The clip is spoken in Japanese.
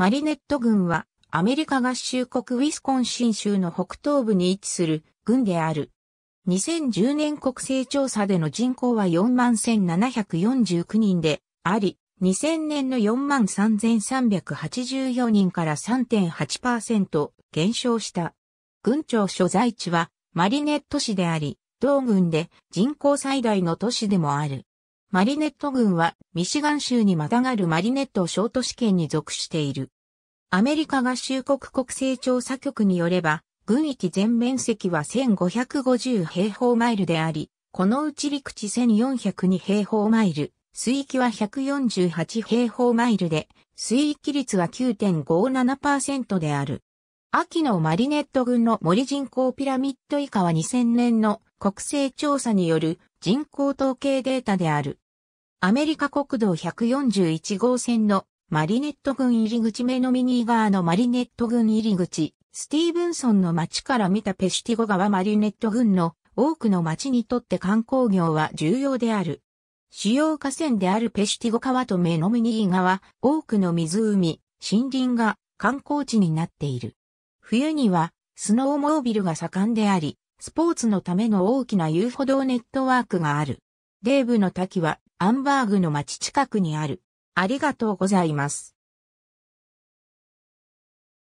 マリネット郡はアメリカ合衆国ウィスコンシン州の北東部に位置する郡である。2010年国勢調査での人口は41,749人であり、2000年の43,384人から3.8%減少した。郡庁所在地はマリネット市であり、同郡で人口最大の都市でもある。マリネット郡はミシガン州にまたがるマリネット小都市圏に属している。アメリカ合衆国国勢調査局によれば、軍域全面積は1550平方マイルであり、このうち陸地1402平方マイル、水域は148平方マイルで、水域率は9.57%である。秋のマリネット軍の森人口ピラミッド以下は2000年の国勢調査による人口統計データである。アメリカ国道141号線のマリネット郡入り口メノミニー川のマリネット郡入り口、スティーブンソンの町から見たペシュティゴ川マリネット郡の多くの町にとって観光業は重要である。主要河川であるペシュティゴ川とメノミニー川、多くの湖、森林が観光地になっている。冬にはスノーモービルが盛んであり、スポーツのための大きな遊歩道ネットワークがある。デーブの滝はアンバーグの町近くにある。ありがとうございます。